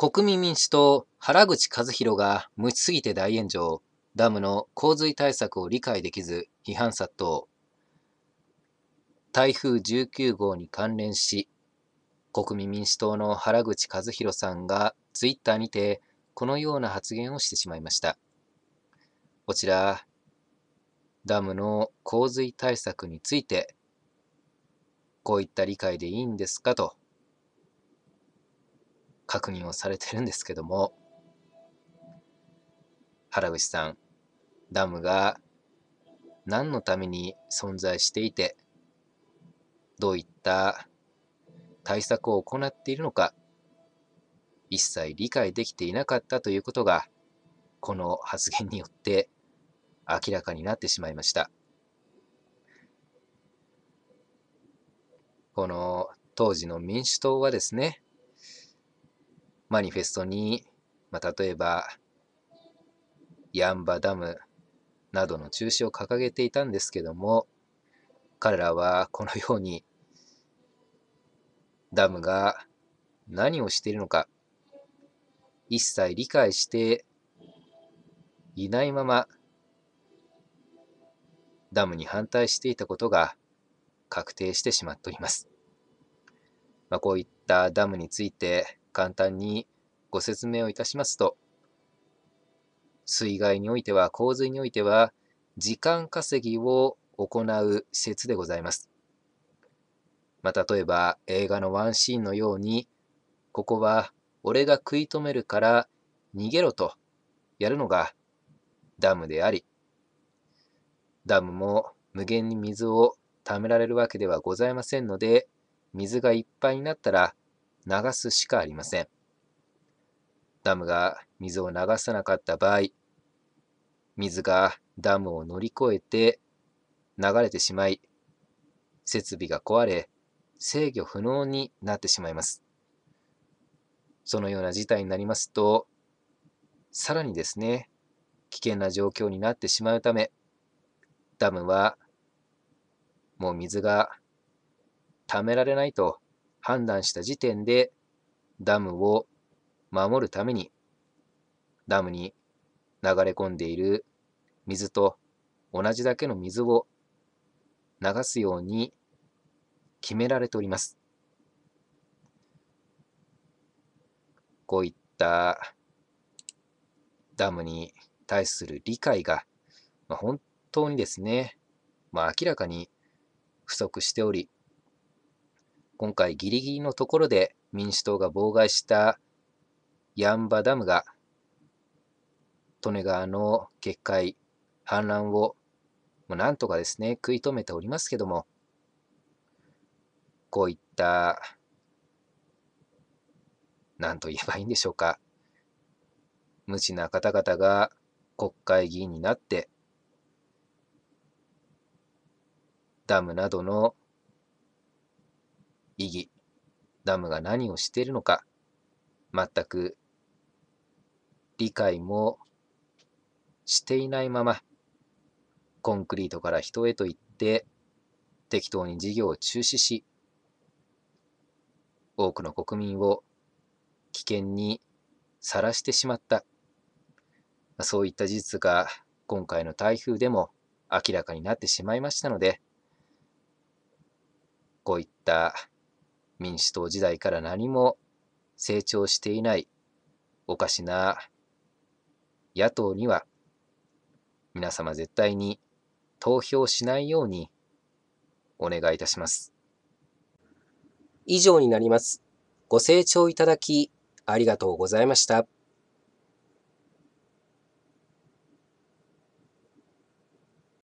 国民民主党、原口和弘が無視すぎて大炎上、ダムの洪水対策を理解できず批判殺到。台風19号に関連し、国民民主党の原口和弘さんがツイッターにてこのような発言をしてしまいました。こちら、ダムの洪水対策について、こういった理解でいいんですかと確認をされてるんですけども、原口さん、ダムが何のために存在していて、どういった対策を行っているのか、一切理解できていなかったということが、この発言によって明らかになってしまいました。この当時の民主党はですね、マニフェストに、まあ、例えば、ヤンバダムなどの中止を掲げていたんですけども、彼らはこのように、ダムが何をしているのか、一切理解していないまま、ダムに反対していたことが確定してしまっております。まあ、こういったダムについて、簡単にご説明をいたしますと、水害においては、洪水においては、時間稼ぎを行う施設でございます。まあ、例えば映画のワンシーンのように、ここは俺が食い止めるから逃げろとやるのがダムであり、ダムも無限に水を貯められるわけではございませんので、水がいっぱいになったら流すしかありません。ダムが水を流さなかった場合、水がダムを乗り越えて流れてしまい、設備が壊れ、制御不能になってしまいます。そのような事態になりますと、さらにですね、危険な状況になってしまうため、ダムはもう水が溜められないと判断した時点でダムを守るためにダムに流れ込んでいる水と同じだけの水を流すように決められております。こういったダムに対する理解が、ま本当にですね、まあ、明らかに不足しており、今回ギリギリのところで民主党が妨害したヤンバダムが利根川の決壊、氾濫をもうなんとかですね、食い止めておりますけども、こういった、何と言えばいいんでしょうか、無知な方々が国会議員になって、ダムなどの意義、ダムが何をしているのか、全く理解もしていないまま、コンクリートから人へと行って、適当に事業を中止し、多くの国民を危険にさらしてしまった。そういった事実が今回の台風でも明らかになってしまいましたので、こういった民主党時代から何も成長していないおかしな野党には皆様絶対に投票しないようにお願いいたします。以上になります。ご清聴いただきありがとうございました。